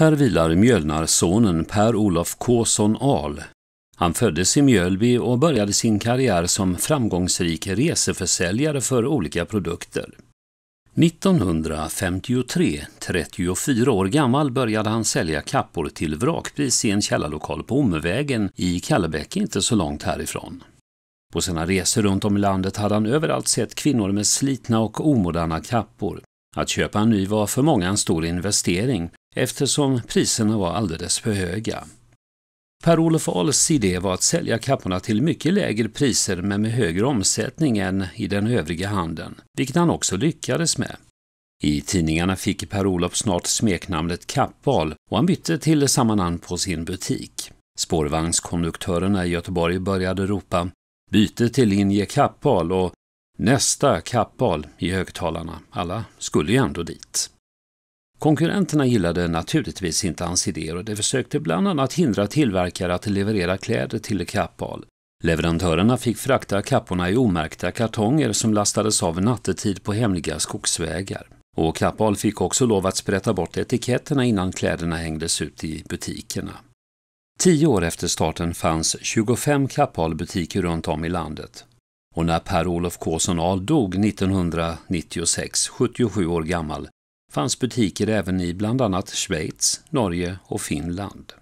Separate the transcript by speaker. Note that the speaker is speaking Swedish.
Speaker 1: Här vilar Mjölnarsonen Per-Olof Kåson Ahl. Han föddes i Mjölby och började sin karriär som framgångsrik reseförsäljare för olika produkter. 1953, 34 år gammal, började han sälja kappor till vrakpris i en källarlokal på Omvägen i Kallebäck, inte så långt härifrån. På sina resor runt om i landet hade han överallt sett kvinnor med slitna och omoderna kappor. Att köpa en ny var för många en stor investering eftersom priserna var alldeles för höga. Per-Olof Ahls idé var att sälja kapporna till mycket lägre priser men med högre omsättning än i den övriga handeln, vilket han också lyckades med. I tidningarna fick Per-Olof snart smeknamnet Kappahl och han bytte till samma namn på sin butik. Spårvagnskonduktörerna i Göteborg började ropa ”Byte till linje Kappahl” och ”Nästa Kappahl” i högtalarna. Alla skulle ju ändå dit. Konkurrenterna gillade naturligtvis inte hans idéer och de försökte bland annat hindra tillverkare att leverera kläder till Kappahl. Leverantörerna fick frakta kapporna i omärkta kartonger som lastades av nattetid på hemliga skogsvägar. Och Kappahl fick också lov att sprätta bort etiketterna innan kläderna hängdes ut i butikerna. Tio år efter starten fanns 25 Kappahl-butiker runt om i landet. Och när Per-Olof Kåson Ahl dog 1996, 77 år gammal, fanns butiker även i bland annat Schweiz, Norge och Finland.